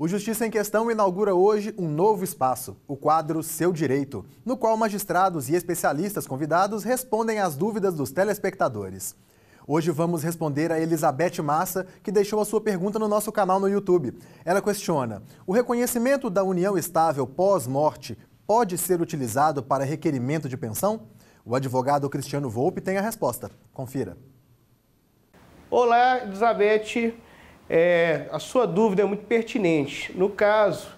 O Justiça em Questão inaugura hoje um novo espaço, o quadro Seu Direito, no qual magistrados e especialistas convidados respondem às dúvidas dos telespectadores. Hoje vamos responder a Elizabeth Massa, que deixou a sua pergunta no nosso canal no YouTube. Ela questiona: o reconhecimento da união estável pós-morte pode ser utilizado para requerimento de pensão? O advogado Cristiano Volpe tem a resposta. Confira. Olá, Elizabeth é, a sua dúvida é muito pertinente. No caso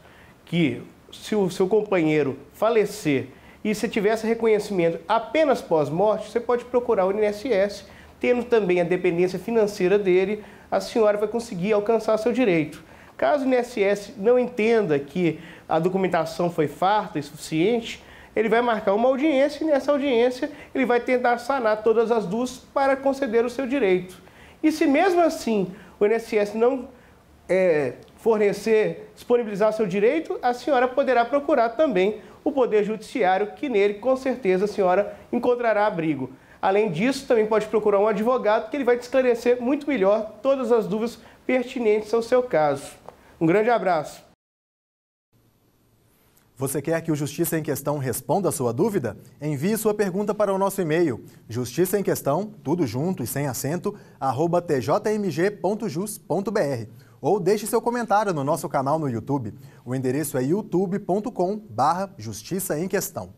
que se o seu companheiro falecer e se tiver esse reconhecimento apenas pós-morte, você pode procurar o INSS, tendo também a dependência financeira dele, a senhora vai conseguir alcançar seu direito. Caso o INSS não entenda que a documentação foi farta e suficiente, ele vai marcar uma audiência e nessa audiência ele vai tentar sanar todas as duas para conceder o seu direito. E se mesmo assim o INSS não é, fornecer, disponibilizar seu direito, a senhora poderá procurar também o Poder Judiciário, que nele, com certeza, a senhora encontrará abrigo. Além disso, também pode procurar um advogado, que ele vai te esclarecer muito melhor todas as dúvidas pertinentes ao seu caso. Um grande abraço. Você quer que o Justiça em Questão responda a sua dúvida? Envie sua pergunta para o nosso e-mail, justiça em questão, tudo junto e sem acento, arroba tjmg.jus.br. Ou deixe seu comentário no nosso canal no YouTube. O endereço é youtube.com barra justiça em questão.